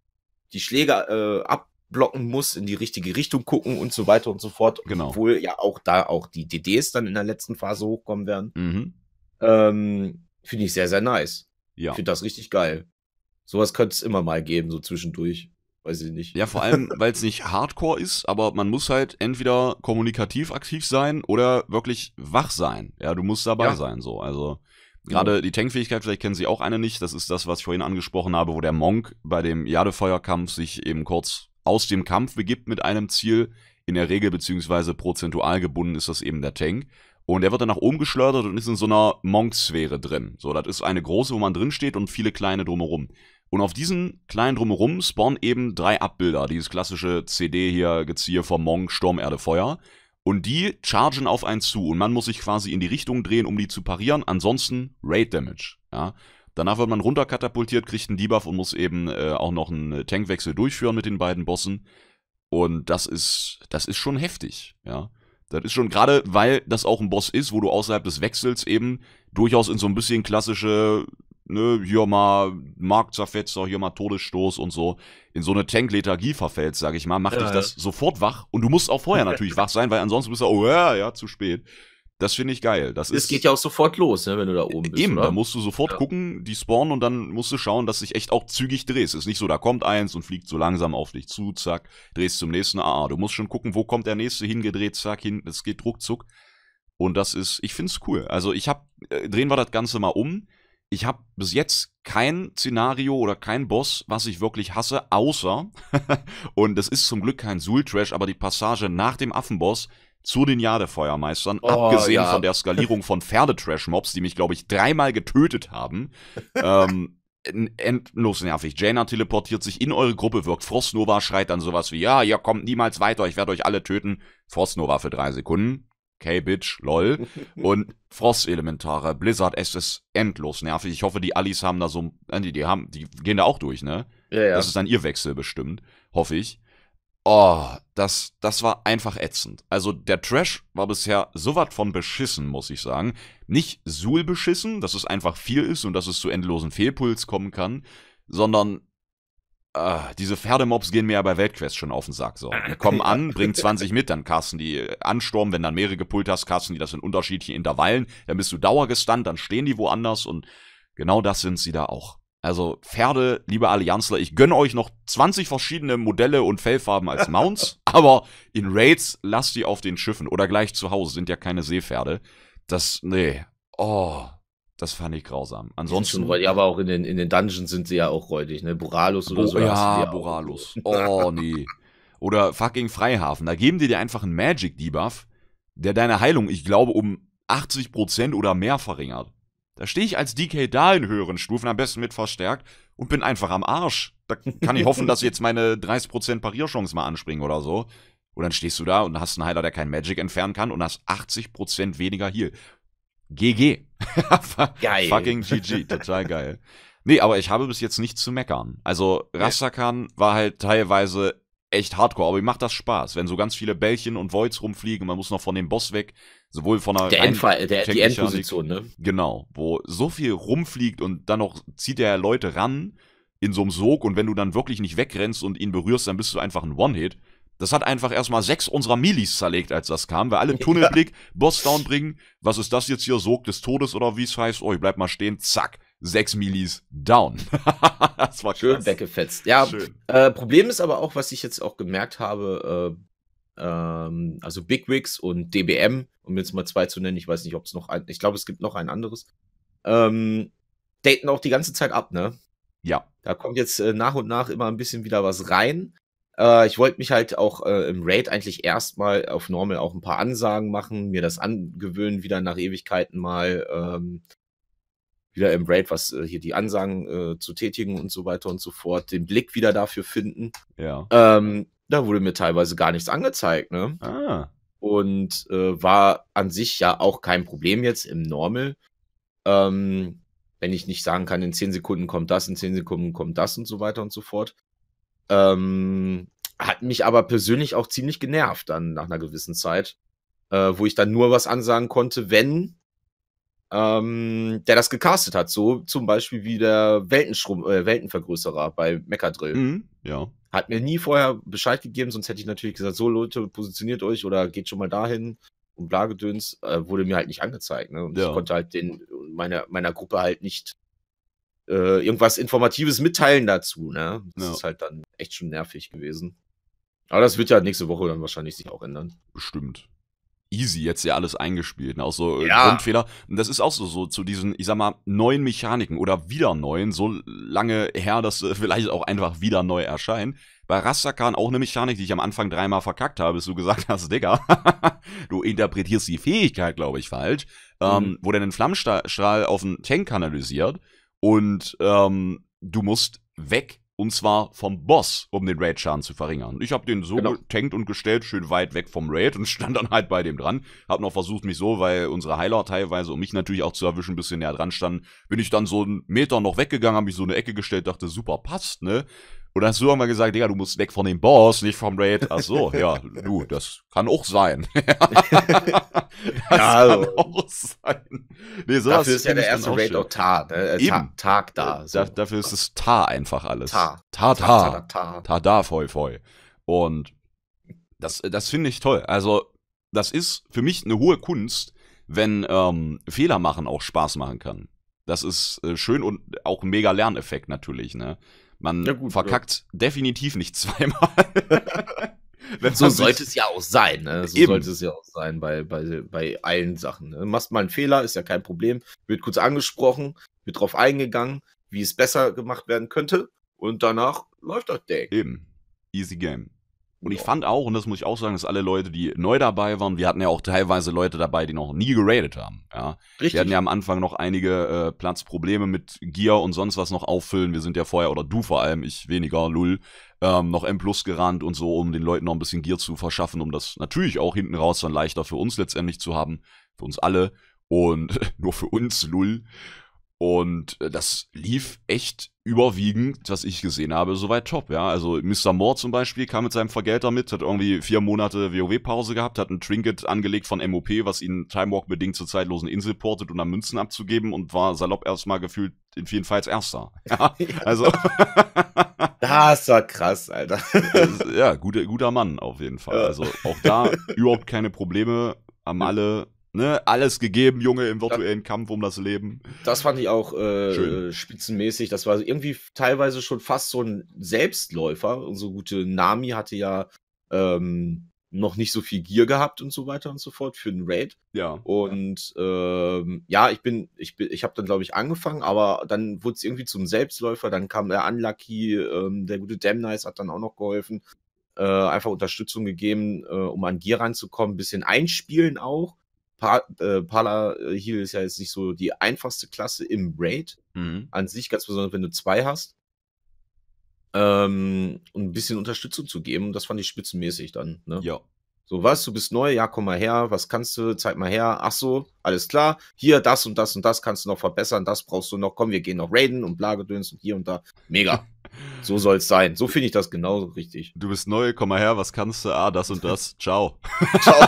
die Schläger äh, abblocken muss, in die richtige Richtung gucken und so weiter und so fort. Genau. Obwohl ja auch da auch die DDs dann in der letzten Phase hochkommen werden. Mhm. Ähm, Finde ich sehr, sehr nice. Ja. Ich finde das richtig geil. Sowas könnte es immer mal geben, so zwischendurch weiß ich nicht. Ja, vor allem, weil es nicht hardcore ist, aber man muss halt entweder kommunikativ aktiv sein oder wirklich wach sein. Ja, du musst dabei ja. sein, so. Also, genau. gerade ja. die Tankfähigkeit, vielleicht kennen Sie auch eine nicht, das ist das, was ich vorhin angesprochen habe, wo der Monk bei dem Jadefeuerkampf sich eben kurz aus dem Kampf begibt mit einem Ziel. In der Regel, beziehungsweise prozentual gebunden, ist das eben der Tank. Und er wird dann nach oben geschleudert und ist in so einer Monk-Sphäre drin. So, das ist eine große, wo man drin steht und viele kleine drumherum. Und auf diesen kleinen Drumherum spawnen eben drei Abbilder, dieses klassische CD hier, Gezieher vom Monk, Sturm, Erde, Feuer. Und die chargen auf einen zu und man muss sich quasi in die Richtung drehen, um die zu parieren, ansonsten Raid Damage. Ja. Danach wird man runterkatapultiert, kriegt einen Debuff und muss eben äh, auch noch einen Tankwechsel durchführen mit den beiden Bossen. Und das ist, das ist schon heftig, ja. Das ist schon gerade, weil das auch ein Boss ist, wo du außerhalb des Wechsels eben durchaus in so ein bisschen klassische ne, hier mal Markt Marktzerfetzer, hier mal Todesstoß und so, in so eine Tank-Lethargie verfällt, sag ich mal, macht ja, dich das ja. sofort wach. Und du musst auch vorher natürlich wach sein, weil ansonsten bist du, oh ja, ja, zu spät. Das finde ich geil. Das, das ist, geht ja auch sofort los, ne, wenn du da oben bist. Eben, oder? da musst du sofort ja. gucken, die spawnen und dann musst du schauen, dass dich echt auch zügig drehst. Ist nicht so, da kommt eins und fliegt so langsam auf dich zu, zack, drehst zum nächsten. Ah, du musst schon gucken, wo kommt der nächste hingedreht, zack, hin, es geht ruckzuck. Und das ist, ich finde es cool. Also ich hab, äh, drehen wir das Ganze mal um ich habe bis jetzt kein Szenario oder kein Boss, was ich wirklich hasse, außer, und das ist zum Glück kein Soul-Trash, aber die Passage nach dem Affenboss zu den Jadefeuermeistern, oh, abgesehen ja. von der Skalierung von Pferdetrash-Mobs, die mich, glaube ich, dreimal getötet haben. ähm, endlos nervig. Jaina teleportiert sich in eure Gruppe, wirkt Frostnova, schreit dann sowas wie, ja, ihr kommt niemals weiter, ich werde euch alle töten. Frostnova für drei Sekunden. Okay, bitch lol. Und Frostelementare, Blizzard, es ist endlos nervig. Ich hoffe, die Allies haben da so. Äh, die, die, haben, die gehen da auch durch, ne? Ja, ja. Das ist dann ihr Wechsel bestimmt, hoffe ich. Oh, das, das war einfach ätzend. Also der Trash war bisher so was von beschissen, muss ich sagen. Nicht Suhl beschissen, dass es einfach viel ist und dass es zu endlosen Fehlpuls kommen kann, sondern Ah, diese Pferdemobs gehen mir ja bei Weltquest schon auf den Sack. So. Die kommen an, bringen 20 mit, dann casten die äh, Ansturm, wenn dann mehrere gepult hast, casten die das in unterschiedlichen Intervallen, dann bist du dauergestunt, dann stehen die woanders und genau das sind sie da auch. Also Pferde, liebe Allianzler, ich gönne euch noch 20 verschiedene Modelle und Fellfarben als Mounts, aber in Raids lasst die auf den Schiffen oder gleich zu Hause, sind ja keine Seepferde. Das, nee, oh, das fand ich grausam. Ansonsten. Schon, ja, aber auch in den, in den Dungeons sind sie ja auch räudig, ne? Boralos oder Bo so. Ja, Boralos. Oh, nee. Oder fucking Freihafen. Da geben die dir einfach einen Magic-Debuff, der deine Heilung, ich glaube, um 80% oder mehr verringert. Da stehe ich als DK da in höheren Stufen, am besten mit verstärkt, und bin einfach am Arsch. Da kann ich hoffen, dass jetzt meine 30% Parierchance mal anspringen oder so. Und dann stehst du da und hast einen Heiler, der kein Magic entfernen kann und hast 80% weniger Heal. GG. geil. Fucking GG, total geil. Nee, aber ich habe bis jetzt nichts zu meckern. Also Rastakan war halt teilweise echt hardcore, aber ihm macht das Spaß, wenn so ganz viele Bällchen und Voids rumfliegen, man muss noch von dem Boss weg, sowohl von der, der, Endfall, der die Endposition, ne? Genau, wo so viel rumfliegt und dann noch zieht er Leute ran in so einem Sog und wenn du dann wirklich nicht wegrennst und ihn berührst, dann bist du einfach ein One-Hit. Das hat einfach erstmal sechs unserer Milis zerlegt, als das kam, weil alle Tunnelblick, Boss Bossdown bringen, was ist das jetzt hier, Sog des Todes oder wie es heißt, oh, ich bleib mal stehen, zack, sechs Milis down. das war Schön krass. weggefetzt. Ja, Schön. Äh, Problem ist aber auch, was ich jetzt auch gemerkt habe, äh, ähm, also Bigwigs und DBM, um jetzt mal zwei zu nennen, ich weiß nicht, ob es noch ein, ich glaube, es gibt noch ein anderes, ähm, daten auch die ganze Zeit ab, ne? Ja. Da kommt jetzt äh, nach und nach immer ein bisschen wieder was rein. Äh, ich wollte mich halt auch äh, im Raid eigentlich erstmal auf Normal auch ein paar Ansagen machen, mir das angewöhnen, wieder nach Ewigkeiten mal ähm, wieder im Raid was äh, hier die Ansagen äh, zu tätigen und so weiter und so fort, den Blick wieder dafür finden. Ja. Ähm, da wurde mir teilweise gar nichts angezeigt, ne? Ah. Und äh, war an sich ja auch kein Problem jetzt im Normal. Ähm, wenn ich nicht sagen kann, in 10 Sekunden kommt das, in 10 Sekunden kommt das und so weiter und so fort. Ähm, hat mich aber persönlich auch ziemlich genervt dann nach einer gewissen Zeit, äh, wo ich dann nur was ansagen konnte, wenn ähm, der das gecastet hat. So zum Beispiel wie der Weltenstrom, äh, Weltenvergrößerer bei Mechadrill. Mhm, ja. Hat mir nie vorher Bescheid gegeben, sonst hätte ich natürlich gesagt, so Leute, positioniert euch oder geht schon mal dahin. Und Blagedöns äh, wurde mir halt nicht angezeigt. Ne? Und ja. ich konnte halt den, meiner, meiner Gruppe halt nicht äh, irgendwas Informatives mitteilen dazu. Ne? Das ja. ist halt dann echt schon nervig gewesen. Aber das wird ja nächste Woche dann wahrscheinlich sich auch ändern. Bestimmt. Easy jetzt ja alles eingespielt, ne? auch so äh, ja. Grundfehler. Und das ist auch so, so zu diesen, ich sag mal, neuen Mechaniken oder wieder neuen, so lange her, dass äh, vielleicht auch einfach wieder neu erscheinen. Bei Rastakan auch eine Mechanik, die ich am Anfang dreimal verkackt habe, bis du gesagt hast, Digga, du interpretierst die Fähigkeit, glaube ich, falsch, ähm, mhm. wo der einen Flammenstrahl auf den Tank kanalisiert und ähm, du musst weg und zwar vom Boss, um den Raid-Schaden zu verringern. Ich habe den so genau. getankt und gestellt, schön weit weg vom Raid und stand dann halt bei dem dran. Hab noch versucht, mich so, weil unsere Heiler teilweise, um mich natürlich auch zu erwischen, ein bisschen näher dran standen, bin ich dann so einen Meter noch weggegangen, habe mich so eine Ecke gestellt, dachte, super, passt, ne? Und hast du auch mal gesagt, Digga, du musst weg von dem Boss, nicht vom Raid. Ach so, ja, du, das kann auch sein. das ja, also. kann auch sein. Nee, sowas dafür ist ja der erste Raid auch Tar, ne? Äh, Eben. Tag, da. Äh, so. da. Dafür ist es Tar einfach alles. Tar. Tar, Tar. Tar, Tar, Tar da, voll, voll. Und das, das finde ich toll. Also, das ist für mich eine hohe Kunst, wenn ähm, Fehler machen auch Spaß machen kann. Das ist äh, schön und auch ein mega Lerneffekt natürlich, ne? Man ja gut, verkackt ja. definitiv nicht zweimal. so sollte es ja auch sein. Ne? So sollte es ja auch sein bei, bei, bei allen Sachen. Ne? Machst mal einen Fehler, ist ja kein Problem. Wird kurz angesprochen, wird drauf eingegangen, wie es besser gemacht werden könnte. Und danach läuft das Ding. Eben. Easy Game. Und ich fand auch, und das muss ich auch sagen, dass alle Leute, die neu dabei waren, wir hatten ja auch teilweise Leute dabei, die noch nie geradet haben. Ja. Richtig. Wir hatten ja am Anfang noch einige äh, Platzprobleme mit Gear und sonst was noch auffüllen. Wir sind ja vorher, oder du vor allem, ich weniger, Lull, ähm, noch M Plus gerannt und so, um den Leuten noch ein bisschen Gear zu verschaffen, um das natürlich auch hinten raus dann leichter für uns letztendlich zu haben, für uns alle und nur für uns, Lull. Und äh, das lief echt überwiegend, was ich gesehen habe, soweit top, ja. Also Mr. Moore zum Beispiel kam mit seinem Vergelter mit, hat irgendwie vier Monate WoW-Pause gehabt, hat ein Trinket angelegt von MOP, was ihn Timewalk bedingt zur zeitlosen Insel portet, um dann Münzen abzugeben und war salopp erstmal gefühlt in vielen Fights Erster. Ja, also. das war krass, Alter. ja, guter, guter Mann auf jeden Fall. Also auch da überhaupt keine Probleme, haben alle ne, alles gegeben, Junge, im virtuellen das, Kampf um das Leben. Das fand ich auch äh, äh, spitzenmäßig. Das war irgendwie teilweise schon fast so ein Selbstläufer. Unsere gute Nami hatte ja ähm, noch nicht so viel Gier gehabt und so weiter und so fort für den Raid. Ja. Und ähm, ja, ich bin, ich bin, ich habe dann glaube ich angefangen, aber dann wurde es irgendwie zum Selbstläufer. Dann kam der Unlucky, ähm, der gute Damnice hat dann auch noch geholfen. Äh, einfach Unterstützung gegeben, äh, um an Gier ranzukommen, bisschen einspielen auch. Pa äh, Pala äh, Heal ist ja jetzt nicht so die einfachste Klasse im Raid. Mhm. An sich, ganz besonders, wenn du zwei hast. Ähm, und ein bisschen Unterstützung zu geben, das fand ich spitzenmäßig dann. Ne? Ja. So, was, du bist neu, ja, komm mal her, was kannst du, zeig mal her, ach so, alles klar, hier, das und das und das kannst du noch verbessern, das brauchst du noch, komm, wir gehen noch raiden und Blagedöns und hier und da. Mega. so soll's sein. So finde ich das genauso richtig. Du bist neu, komm mal her, was kannst du, ah, das und das, ciao. ciao.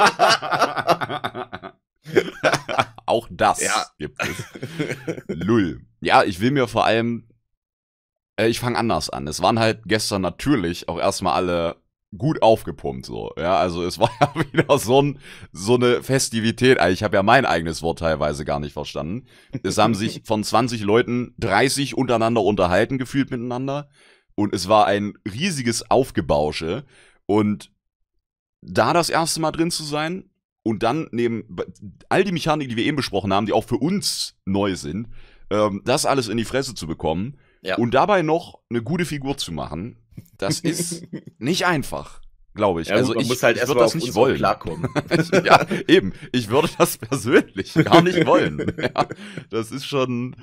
Auch das ja. gibt es. Lull. Ja, ich will mir vor allem. Äh, ich fange anders an. Es waren halt gestern natürlich auch erstmal alle gut aufgepumpt so. Ja, also es war ja wieder so, ein, so eine Festivität. Also, ich habe ja mein eigenes Wort teilweise gar nicht verstanden. Es haben sich von 20 Leuten 30 untereinander unterhalten gefühlt miteinander und es war ein riesiges Aufgebausche und da das erste Mal drin zu sein, und dann neben all die Mechaniken, die wir eben besprochen haben, die auch für uns neu sind, ähm, das alles in die Fresse zu bekommen ja. und dabei noch eine gute Figur zu machen, das ist nicht einfach. Glaube ich. Ja, also, ich, muss halt ich würde das nicht wollen. Klarkommen. ja, eben. Ich würde das persönlich gar nicht wollen. Ja, das ist schon.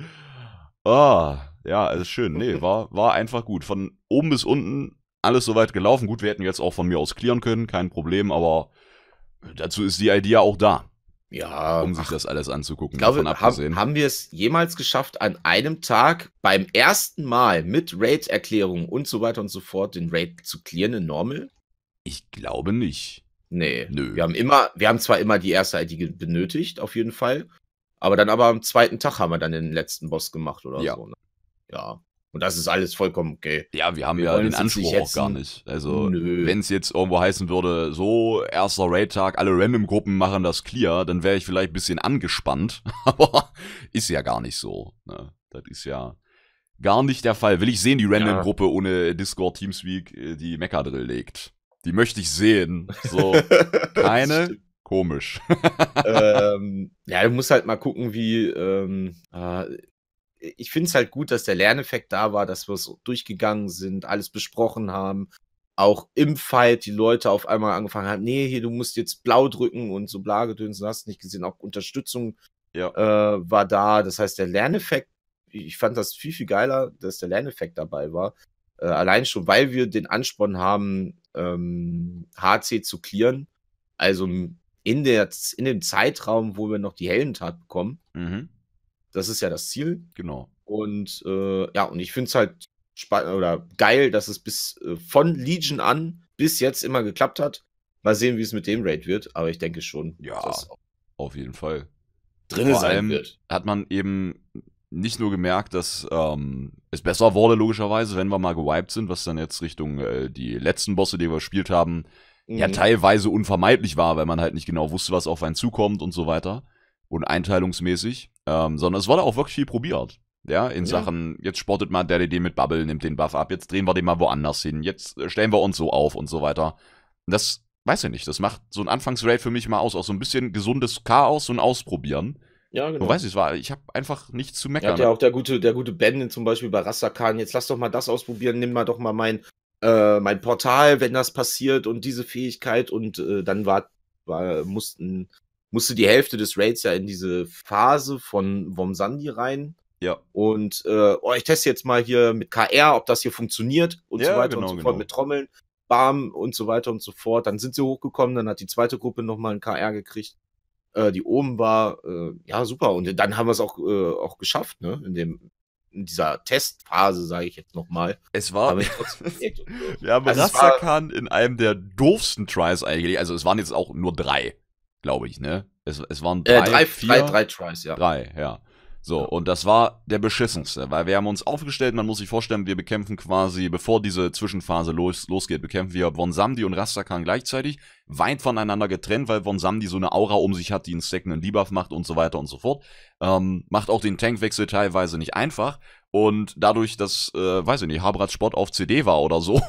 Ah, ja, ist also schön. Nee, war, war einfach gut. Von oben bis unten alles soweit gelaufen. Gut, wir hätten jetzt auch von mir aus klären können, kein Problem, aber Dazu ist die Idee auch da. Ja, um sich ach, das alles anzugucken. davon abgesehen. haben, haben wir es jemals geschafft, an einem Tag beim ersten Mal mit Raid-Erklärungen und so weiter und so fort den Raid zu clearen in Normal? Ich glaube nicht. Nee. Nö. Wir haben immer, wir haben zwar immer die erste ID benötigt, auf jeden Fall. Aber dann aber am zweiten Tag haben wir dann den letzten Boss gemacht oder ja. so. Ne? Ja. Und das ist alles vollkommen okay. Ja, wir haben wir ja den Anspruch auch gar nicht. Also, wenn es jetzt irgendwo heißen würde, so, erster Raid-Tag, alle Random-Gruppen machen das clear, dann wäre ich vielleicht ein bisschen angespannt. Aber ist ja gar nicht so. Ne? Das ist ja gar nicht der Fall. Will ich sehen, die Random-Gruppe ja. ohne Discord Teamspeak, äh, die Mecha drill legt. Die möchte ich sehen. So, keine komisch. ähm, ja, du musst halt mal gucken, wie ähm, äh, ich finde es halt gut, dass der Lerneffekt da war, dass wir es durchgegangen sind, alles besprochen haben. Auch im Fight die Leute auf einmal angefangen haben, nee, hier, du musst jetzt blau drücken und so bla gedönsen, hast nicht gesehen. Auch Unterstützung ja. äh, war da. Das heißt, der Lerneffekt, ich fand das viel, viel geiler, dass der Lerneffekt dabei war. Äh, allein schon, weil wir den Ansporn haben, ähm, HC zu clearen. Also in, der, in dem Zeitraum, wo wir noch die Heldentat bekommen. Mhm das ist ja das Ziel. Genau. Und äh, ja, und ich finde es halt oder geil, dass es bis äh, von Legion an bis jetzt immer geklappt hat. Mal sehen, wie es mit dem Raid wird, aber ich denke schon. Ja, auf jeden Fall. drin Vor allem wird. hat man eben nicht nur gemerkt, dass ähm, es besser wurde, logischerweise, wenn wir mal gewiped sind, was dann jetzt Richtung äh, die letzten Bosse, die wir gespielt haben, mhm. ja teilweise unvermeidlich war, weil man halt nicht genau wusste, was auf einen zukommt und so weiter und einteilungsmäßig, ähm, sondern es wurde auch wirklich viel probiert. Ja, in ja. Sachen, jetzt sportet mal der DD mit Bubble, nimmt den Buff ab, jetzt drehen wir den mal woanders hin, jetzt äh, stellen wir uns so auf und so weiter. Das, weiß ich nicht, das macht so ein Anfangsraid für mich mal aus, auch so ein bisschen gesundes Chaos und Ausprobieren. Ja, genau. Du weißt, ich war, ich habe einfach nichts zu meckern. Hat ja auch der gute, der gute Ben zum Beispiel bei Rastakan, jetzt lass doch mal das ausprobieren, nimm mal doch mal mein, äh, mein Portal, wenn das passiert und diese Fähigkeit und äh, dann war, war, mussten musste die Hälfte des Raids ja in diese Phase von Vom Sandy rein. Ja. Und äh, oh, ich teste jetzt mal hier mit KR, ob das hier funktioniert und ja, so weiter genau, und so genau. fort genau. mit Trommeln, Bam und so weiter und so fort. Dann sind sie hochgekommen, dann hat die zweite Gruppe nochmal ein KR gekriegt, äh, die oben war. Äh, ja, super. Und dann haben wir es auch, äh, auch geschafft, ne? In dem in dieser Testphase, sage ich jetzt nochmal. Es war. wir haben also Rassakan in einem der doofsten Tries eigentlich. Also es waren jetzt auch nur drei glaube ich, ne? Es, es waren äh, drei, äh, drei, vier, drei, drei Tries, ja. Drei, ja. So, ja. und das war der beschissenste, weil wir haben uns aufgestellt, man muss sich vorstellen, wir bekämpfen quasi, bevor diese Zwischenphase los, losgeht, bekämpfen wir Von Samdi und Rastakan gleichzeitig, weit voneinander getrennt, weil Von Samdi so eine Aura um sich hat, die einen Stacken und Debuff macht und so weiter und so fort. Ähm, macht auch den Tankwechsel teilweise nicht einfach. Und dadurch, dass, äh, weiß ich nicht, Habrats Sport auf CD war oder so,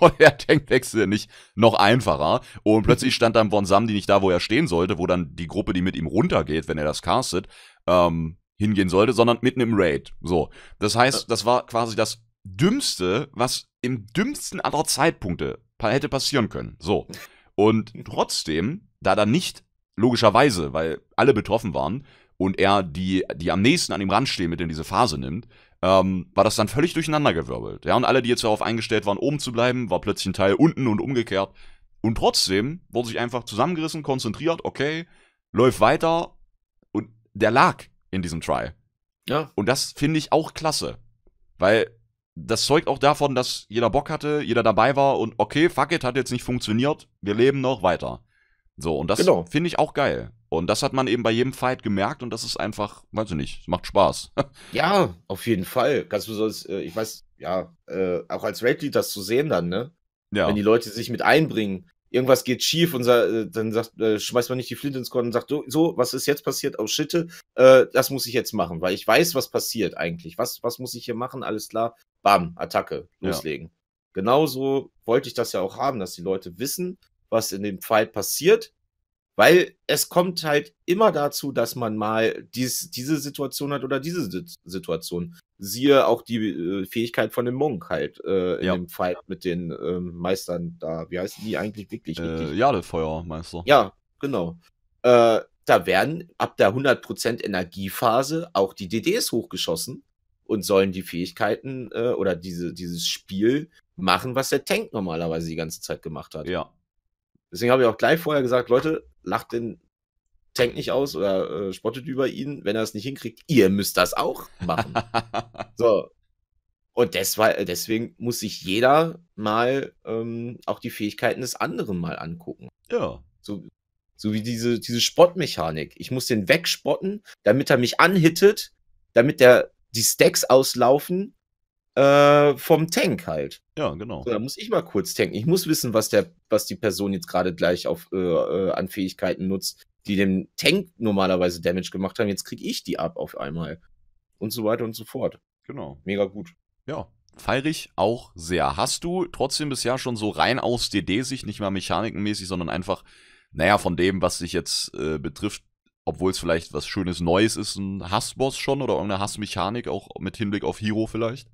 wurde Tankwechsel äh, nicht noch einfacher. Und plötzlich stand dann Von Samdi nicht da, wo er stehen sollte, wo dann die Gruppe, die mit ihm runtergeht, wenn er das castet, ähm, hingehen sollte, sondern mitten im Raid. So. Das heißt, äh. das war quasi das Dümmste, was im dümmsten aller Zeitpunkte hätte passieren können. So. Und trotzdem, da dann nicht, logischerweise, weil alle betroffen waren und er die, die am nächsten an ihm ranstehen, mit in diese Phase nimmt, ähm, war das dann völlig durcheinandergewirbelt. Ja, und alle, die jetzt darauf eingestellt waren, oben zu bleiben, war plötzlich ein Teil unten und umgekehrt. Und trotzdem wurde sich einfach zusammengerissen, konzentriert, okay, läuft weiter und der lag in diesem Try. Ja. Und das finde ich auch klasse. Weil das zeugt auch davon, dass jeder Bock hatte, jeder dabei war und okay, fuck it, hat jetzt nicht funktioniert, wir leben noch weiter. So, und das genau. finde ich auch geil. Und das hat man eben bei jedem Fight gemerkt und das ist einfach, weiß ich nicht, es macht Spaß. ja, auf jeden Fall. Kannst du sonst, äh, ich weiß, ja, äh, auch als Raid Lead das zu sehen dann, ne? Ja. Wenn die Leute sich mit einbringen. Irgendwas geht schief und äh, dann sagt, schmeißt man nicht die Flinte ins Korn und sagt, so, was ist jetzt passiert? Oh, Schitte, das muss ich jetzt machen, weil ich weiß, was passiert eigentlich. Was, was muss ich hier machen? Alles klar. Bam, Attacke, loslegen. Ja. Genauso wollte ich das ja auch haben, dass die Leute wissen, was in dem Fight passiert weil es kommt halt immer dazu, dass man mal dies, diese Situation hat oder diese Situation. Siehe auch die äh, Fähigkeit von dem Monk halt äh, ja. dem Fight mit den äh, Meistern da. Wie heißen die eigentlich wirklich? Äh, Jadefeuermeister. Ja, genau. Äh, da werden ab der 100% Energiephase auch die DDs hochgeschossen und sollen die Fähigkeiten äh, oder diese, dieses Spiel machen, was der Tank normalerweise die ganze Zeit gemacht hat. Ja. Deswegen habe ich auch gleich vorher gesagt, Leute, lacht den Tank nicht aus oder äh, spottet über ihn, wenn er es nicht hinkriegt. Ihr müsst das auch machen. so. Und des, deswegen muss sich jeder mal ähm, auch die Fähigkeiten des anderen mal angucken. Ja. So, so wie diese, diese Spottmechanik. Ich muss den wegspotten, damit er mich anhittet, damit der, die Stacks auslaufen äh, vom Tank halt. Ja, genau. So, da muss ich mal kurz tanken. Ich muss wissen, was, der, was die Person jetzt gerade gleich auf, äh, äh an Fähigkeiten nutzt, die dem Tank normalerweise Damage gemacht haben. Jetzt kriege ich die ab auf einmal. Und so weiter und so fort. Genau. Mega gut. Ja, feiere ich auch sehr. Hast du trotzdem bisher schon so rein aus DD-Sicht, nicht mal mechanikenmäßig, sondern einfach, naja, von dem, was dich jetzt äh, betrifft, obwohl es vielleicht was Schönes Neues ist, ein Hassboss schon oder irgendeine Hassmechanik, auch mit Hinblick auf Hero vielleicht?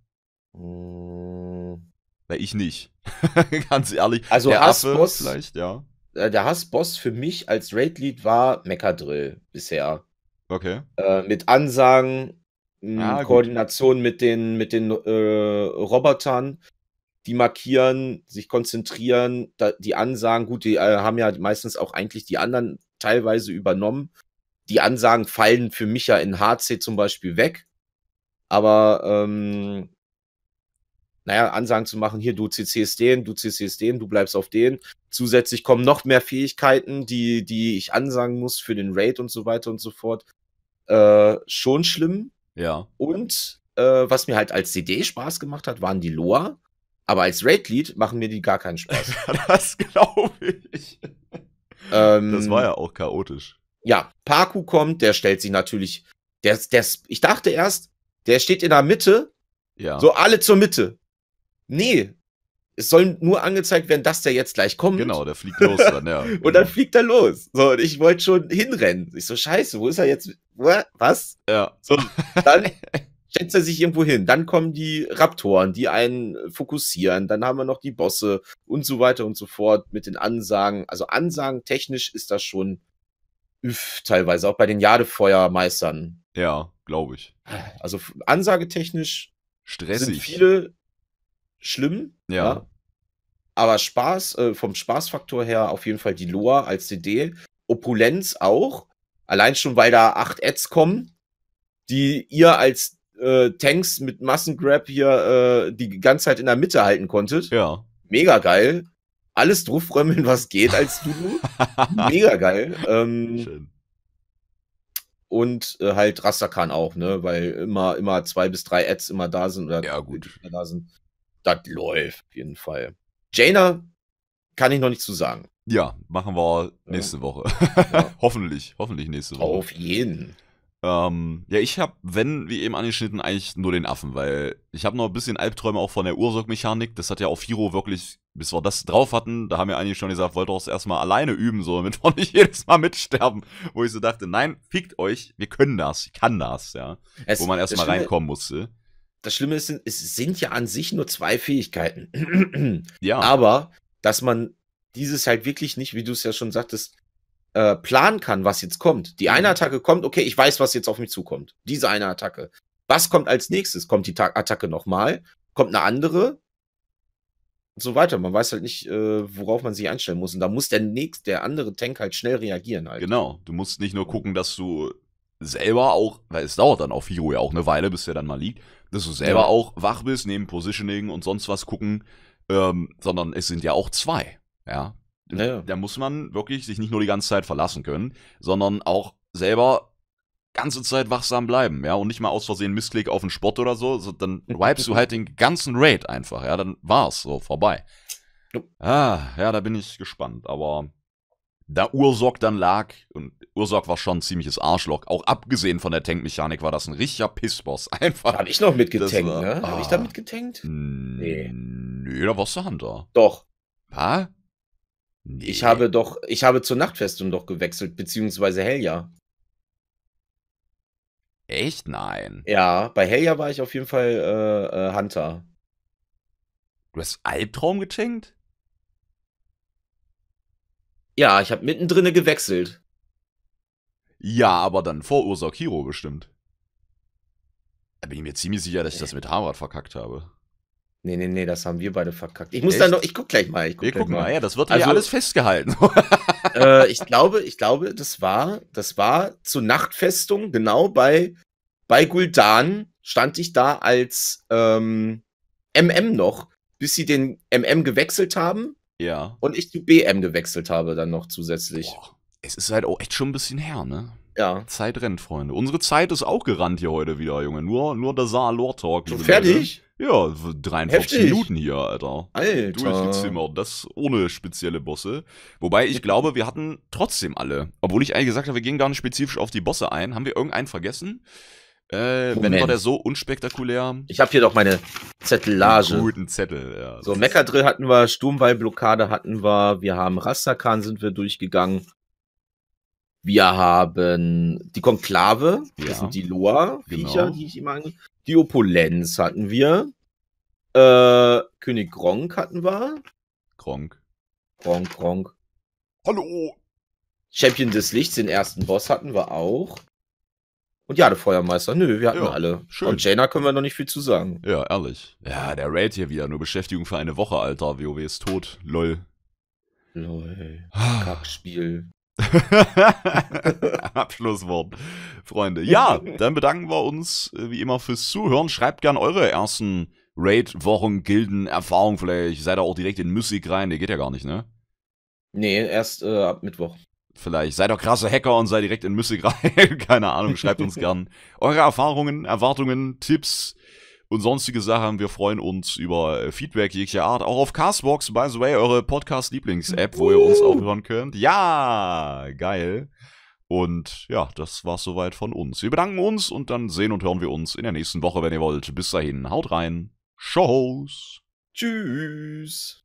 Hm. Na, ich nicht. Ganz ehrlich. Also der Hassboss vielleicht, ja. Äh, der Hassboss für mich als Raid-Lead war Mechadrill bisher. Okay. Äh, mit Ansagen, hm, ah, Koordination gut. mit den, mit den äh, Robotern, die markieren, sich konzentrieren, da, die Ansagen, gut, die äh, haben ja meistens auch eigentlich die anderen teilweise übernommen. Die Ansagen fallen für mich ja in HC zum Beispiel weg. Aber ähm, naja, Ansagen zu machen, hier, du CCs den, du CCs den, du bleibst auf den. Zusätzlich kommen noch mehr Fähigkeiten, die, die ich ansagen muss für den Raid und so weiter und so fort. Äh, schon schlimm. Ja. Und äh, was mir halt als CD Spaß gemacht hat, waren die Loa. Aber als raid lead machen mir die gar keinen Spaß. das glaube ich. Ähm, das war ja auch chaotisch. Ja, Paku kommt, der stellt sich natürlich. Der, der, ich dachte erst, der steht in der Mitte. Ja. So alle zur Mitte nee, es soll nur angezeigt werden, dass der jetzt gleich kommt. Genau, der fliegt los dann, ja. und genau. dann fliegt er los. So, und ich wollte schon hinrennen. Ich so, scheiße, wo ist er jetzt? Was? Ja. So, dann schätzt er sich irgendwo hin. Dann kommen die Raptoren, die einen fokussieren. Dann haben wir noch die Bosse und so weiter und so fort mit den Ansagen. Also Ansagen technisch ist das schon üff, teilweise, auch bei den Jadefeuermeistern. Ja, glaube ich. Also ansagetechnisch Stressig. sind viele schlimm. Ja. ja. Aber Spaß, äh, vom Spaßfaktor her auf jeden Fall die Loa als CD. Opulenz auch. Allein schon, weil da acht Ads kommen, die ihr als äh, Tanks mit Massengrab hier äh, die ganze Zeit in der Mitte halten konntet. Ja. Mega geil. Alles draufrömmeln, was geht als du. Mega geil. Ähm, Schön. Und äh, halt Rastakan auch, ne? Weil immer, immer zwei bis drei Ads immer da sind oder ja, gut. da sind das läuft auf jeden Fall. Jaina kann ich noch nicht zu sagen. Ja, machen wir nächste ja. Woche. Ja. hoffentlich, hoffentlich nächste Woche. Auf jeden. Ähm, ja, ich habe, wenn, wie eben angeschnitten, eigentlich nur den Affen, weil ich habe noch ein bisschen Albträume auch von der Ursorgmechanik. Das hat ja auch Hiro wirklich, bis wir das drauf hatten, da haben ja einige schon gesagt, wollt ihr es erstmal alleine üben, so, damit wir nicht jedes Mal mitsterben. Wo ich so dachte, nein, fickt euch, wir können das, ich kann das, ja. Es, Wo man erstmal reinkommen musste das Schlimme ist, es sind ja an sich nur zwei Fähigkeiten. ja. Aber, dass man dieses halt wirklich nicht, wie du es ja schon sagtest, äh, planen kann, was jetzt kommt. Die eine mhm. Attacke kommt, okay, ich weiß, was jetzt auf mich zukommt. Diese eine Attacke. Was kommt als nächstes? Kommt die Ta Attacke nochmal? Kommt eine andere? Und so weiter. Man weiß halt nicht, äh, worauf man sich einstellen muss. Und da muss der nächste, der andere Tank halt schnell reagieren. Halt. Genau. Du musst nicht nur gucken, dass du selber auch, weil es dauert dann auf Hero ja auch eine Weile, bis der dann mal liegt, dass du selber ja. auch wach bist, neben Positioning und sonst was gucken, ähm, sondern es sind ja auch zwei. Ja? ja, Da muss man wirklich sich nicht nur die ganze Zeit verlassen können, sondern auch selber ganze Zeit wachsam bleiben, ja, und nicht mal aus Versehen Missklick auf den Spot oder so, so dann wipest du halt den ganzen Raid einfach, ja, dann war's so vorbei. Ah, ja, da bin ich gespannt, aber da Ursorg dann lag, und Ursorg war schon ein ziemliches Arschloch, auch abgesehen von der Tankmechanik war das ein richtiger Pissboss. Einfach. Hab ich noch mitgetankt, war, ne? Ah, Habe ich da ah. mitgetankt? Nee. Nee, da warst du Hunter. Doch. Ha? Nee. Ich habe doch, ich habe zur Nachtfestung doch gewechselt, beziehungsweise Helja. Echt? Nein. Ja, bei Helja war ich auf jeden Fall äh, äh Hunter. Du hast Albtraum getankt? Ja, ich habe mittendrin gewechselt. Ja, aber dann vor Ursa Kiro bestimmt. Da bin ich mir ziemlich sicher, dass ich das mit Hamrad verkackt habe. Nee, nee, nee, das haben wir beide verkackt. Ich muss Echt? dann noch, ich guck gleich mal. Ich guck wir gucken mal. mal, ja, das wird also, ja alles festgehalten. äh, ich glaube, ich glaube, das war, das war zur Nachtfestung, genau bei, bei Guldan stand ich da als ähm, MM noch, bis sie den MM gewechselt haben. Ja. Und ich zu BM gewechselt habe dann noch zusätzlich. Boah, es ist halt auch echt schon ein bisschen her, ne? Ja. Zeit rennt, Freunde. Unsere Zeit ist auch gerannt hier heute wieder, Junge. Nur, nur der Saar Lore Talk. Schon fertig? Leute. Ja, 53 Heftig. Minuten hier, Alter. Alter. Durchgezimmert. Das ohne spezielle Bosse. Wobei ich glaube, wir hatten trotzdem alle. Obwohl ich eigentlich gesagt habe, wir gehen gar nicht spezifisch auf die Bosse ein. Haben wir irgendeinen vergessen? Äh, wenn war der so unspektakulär? Ich habe hier doch meine Zettelage. guten Zettel, ja. So, Meckerdrill hatten wir, Sturmwallblockade hatten wir, wir haben Rastakan sind wir durchgegangen. Wir haben die Konklave, ja. das sind die Loa-Viecher, genau. die ich immer ange Die Opulenz hatten wir. Äh, König Gronk hatten wir. Gronk. Gronk, Gronk. Hallo! Champion des Lichts, den ersten Boss hatten wir auch. Und ja, der Feuermeister, nö, wir hatten ja, alle. Schön. Und Jaina können wir noch nicht viel zu sagen. Ja, ehrlich. Ja, der Raid hier wieder, nur Beschäftigung für eine Woche, Alter. WoW ist tot. Lol. Lol. Ah. Kackspiel. Abschlusswort, Freunde. Ja, dann bedanken wir uns äh, wie immer fürs Zuhören. Schreibt gern eure ersten Raid-Wochen, Gilden, Erfahrungen vielleicht. Seid ihr auch direkt in Mystic rein? Der geht ja gar nicht, ne? Nee, erst äh, ab Mittwoch vielleicht. Seid doch krasse Hacker und seid direkt in Müssegrad. Keine Ahnung, schreibt uns gern eure Erfahrungen, Erwartungen, Tipps und sonstige Sachen. Wir freuen uns über äh, Feedback jeglicher Art. Auch auf Castbox, by the way, eure Podcast-Lieblings-App, wo ihr uns auch hören könnt. Ja, geil. Und ja, das war's soweit von uns. Wir bedanken uns und dann sehen und hören wir uns in der nächsten Woche, wenn ihr wollt. Bis dahin, haut rein. Shows. Tschüss.